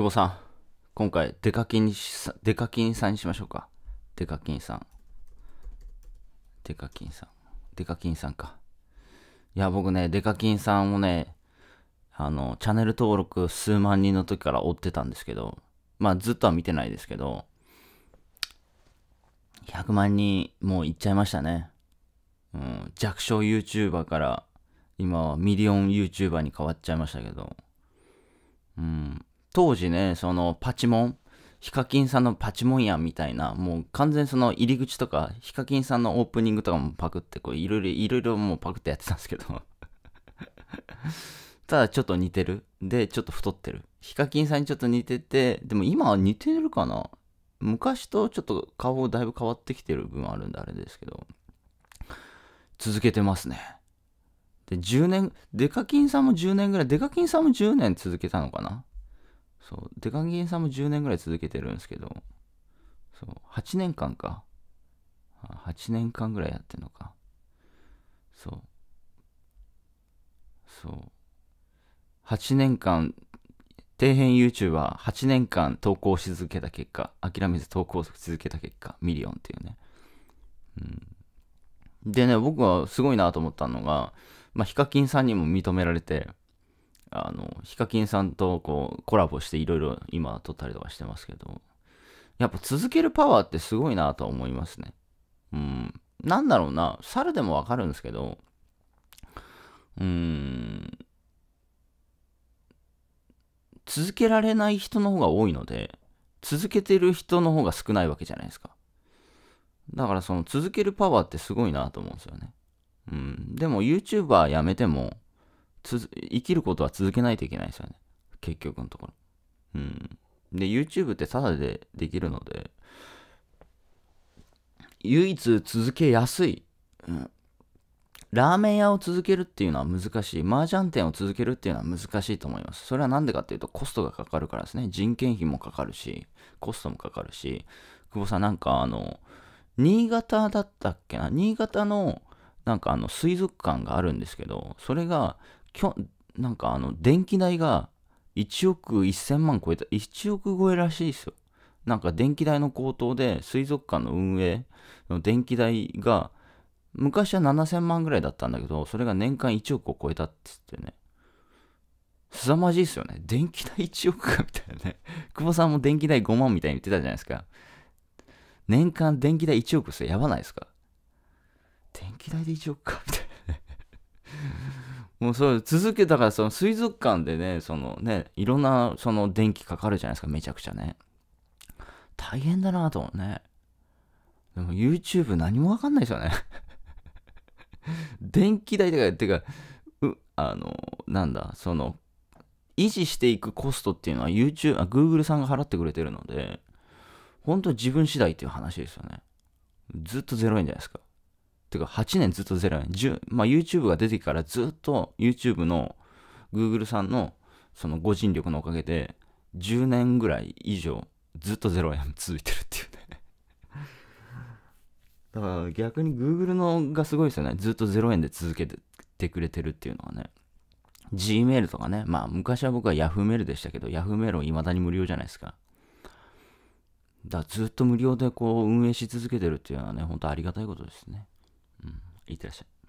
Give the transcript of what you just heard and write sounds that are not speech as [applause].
久保さん、今回デカキンさ、デカキンさんにしましょうか。デカキンさん。デカキンさん。デカキンさんか。いや、僕ね、デカキンさんをね、あの、チャンネル登録数万人の時から追ってたんですけど、まあずっとは見てないですけど、100万人もういっちゃいましたね。うん、弱小 YouTuber から今はミリオン YouTuber に変わっちゃいましたけど、当時ね、そのパチモン、ヒカキンさんのパチモンやんみたいな、もう完全その入り口とか、ヒカキンさんのオープニングとかもパクって、こういろいろ、いろいろもうパクってやってたんですけど [laughs] ただちょっと似てる。で、ちょっと太ってる。ヒカキンさんにちょっと似てて、でも今は似てるかな昔とちょっと顔だいぶ変わってきてる部分あるんであれですけど、続けてますね。で、10年、デカキンさんも10年ぐらい、デカキンさんも10年続けたのかなそうデカンギンさんも10年ぐらい続けてるんですけどそう8年間か8年間ぐらいやってんのかそうそう8年間底辺 YouTuber、8年間投稿し続けた結果、諦めず投稿し続けた結果、ミリオンっていうね。うん、でね、僕はすごいなと思ったのが、まあ、ヒカキンさんにも認められて、あの、ヒカキンさんとこう、コラボしていろいろ今撮ったりとかしてますけど、やっぱ続けるパワーってすごいなとは思いますね。うん。なんだろうな、猿でもわかるんですけど、うーん、続けられない人の方が多いので、続けてる人の方が少ないわけじゃないですか。だからその続けるパワーってすごいなと思うんですよね。うん。でも YouTuber やめても、生きることは続けないといけないですよね。結局のところ。うん。で、YouTube ってただでできるので、唯一続けやすい、うん。ラーメン屋を続けるっていうのは難しい。麻雀店を続けるっていうのは難しいと思います。それはなんでかっていうとコストがかかるからですね。人件費もかかるし、コストもかかるし、久保さんなんかあの、新潟だったっけな新潟のなんかあの水族館があるんですけど、それがきょなんかあの、電気代が1億1000万超えた、1億超えらしいですよ。なんか電気代の高騰で水族館の運営の電気代が昔は7000万ぐらいだったんだけど、それが年間1億を超えたっつってね。凄まじいっすよね。電気代1億かみたいなね。久保さんも電気代5万みたいに言ってたじゃないですか。年間電気代1億っすよ。やばないですか電気代で1億かみたいな。もうそれ続けたからその水族館でね、そのね、いろんなその電気かかるじゃないですか、めちゃくちゃね。大変だなと思うね。でも YouTube 何もわかんないですよね [laughs] 電気代とか、てか、う、あの、なんだ、その、維持していくコストっていうのは YouTube、あ、Google さんが払ってくれてるので、本当自分次第っていう話ですよね。ずっと0円じゃないですか。てか8年ずっとゼロ円。まあ、YouTube が出てからずっと YouTube の Google さんのそのご尽力のおかげで10年ぐらい以上ずっと0円続いてるっていうね [laughs] だから逆に Google のがすごいですよね。ずっと0円で続けてくれてるっていうのはね。Gmail とかね。まあ昔は僕は Yahoo メールでしたけど、Yahoo メールい未だに無料じゃないですか。だからずっと無料でこう運営し続けてるっていうのはね、本当ありがたいことですね。うん、いってらっしゃい。